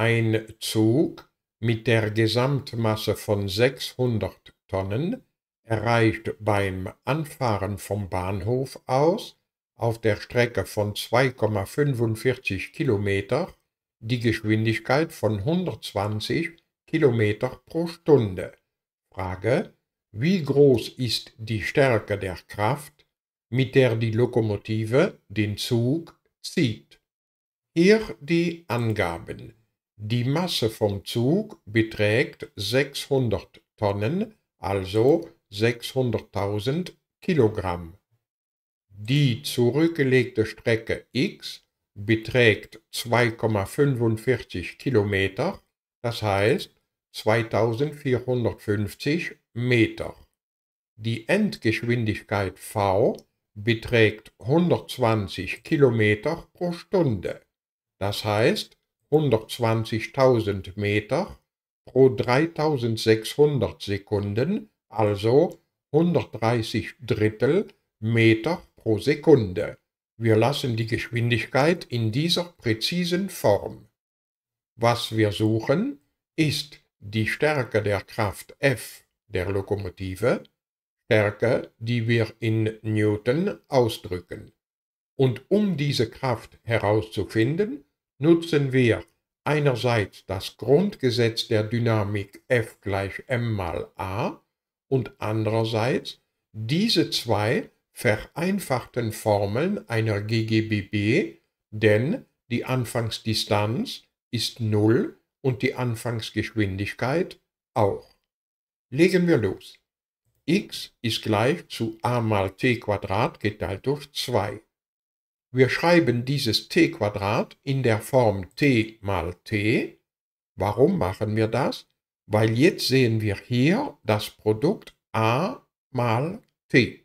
ein Zug mit der Gesamtmasse von 600 Tonnen erreicht beim Anfahren vom Bahnhof aus auf der Strecke von 2,45 km die Geschwindigkeit von 120 km pro Stunde. Frage, wie groß ist die Stärke der Kraft, mit der die Lokomotive den Zug zieht? Hier die Angaben. Die Masse vom Zug beträgt 600 Tonnen, also 600.000 Kilogramm. Die zurückgelegte Strecke x beträgt 2,45 Kilometer, das heißt 2450 Meter. Die Endgeschwindigkeit v beträgt 120 Kilometer pro Stunde, das heißt 120.000 Meter pro 3600 Sekunden, also 130 Drittel Meter pro Sekunde. Wir lassen die Geschwindigkeit in dieser präzisen Form. Was wir suchen, ist die Stärke der Kraft F der Lokomotive, Stärke, die wir in Newton ausdrücken. Und um diese Kraft herauszufinden, nutzen wir einerseits das Grundgesetz der Dynamik F gleich m mal a und andererseits diese zwei vereinfachten Formeln einer GGBB, denn die Anfangsdistanz ist 0 und die Anfangsgeschwindigkeit auch. Legen wir los. x ist gleich zu a mal t Quadrat geteilt durch 2. Wir schreiben dieses t-Quadrat in der Form t mal t. Warum machen wir das? Weil jetzt sehen wir hier das Produkt a mal t.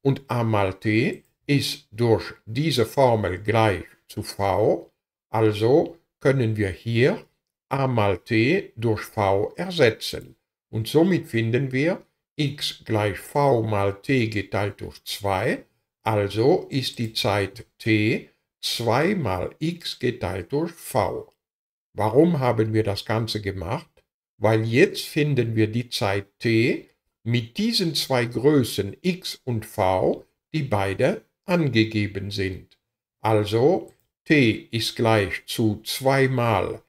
Und a mal t ist durch diese Formel gleich zu v, also können wir hier a mal t durch v ersetzen. Und somit finden wir x gleich v mal t geteilt durch 2 also ist die Zeit t 2 mal x geteilt durch v. Warum haben wir das Ganze gemacht? Weil jetzt finden wir die Zeit t mit diesen zwei Größen x und v, die beide angegeben sind. Also t ist gleich zu 2 mal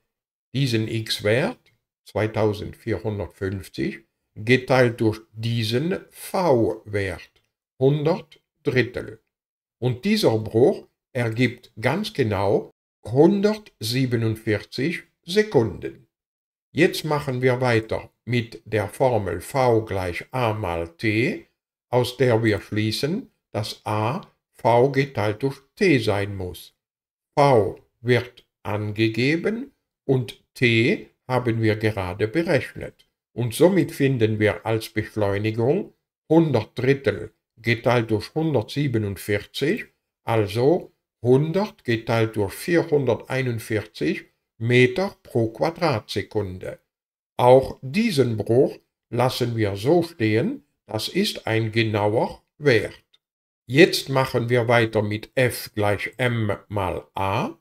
diesen x-Wert, 2450, geteilt durch diesen v-Wert, 100 Drittel. Und dieser Bruch ergibt ganz genau 147 Sekunden. Jetzt machen wir weiter mit der Formel V gleich a mal t, aus der wir schließen, dass a v geteilt durch t sein muss. v wird angegeben und t haben wir gerade berechnet. Und somit finden wir als Beschleunigung 100 Drittel geteilt halt durch 147, also 100 geteilt halt durch 441 Meter pro Quadratsekunde. Auch diesen Bruch lassen wir so stehen, das ist ein genauer Wert. Jetzt machen wir weiter mit F gleich m mal a.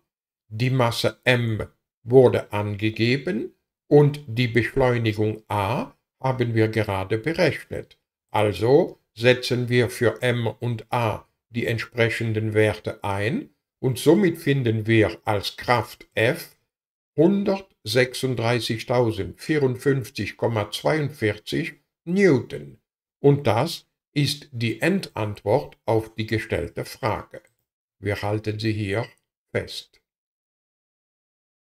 Die Masse m wurde angegeben und die Beschleunigung a haben wir gerade berechnet. Also setzen wir für m und a die entsprechenden Werte ein und somit finden wir als Kraft F 136.054,42 Newton. Und das ist die Endantwort auf die gestellte Frage. Wir halten sie hier fest.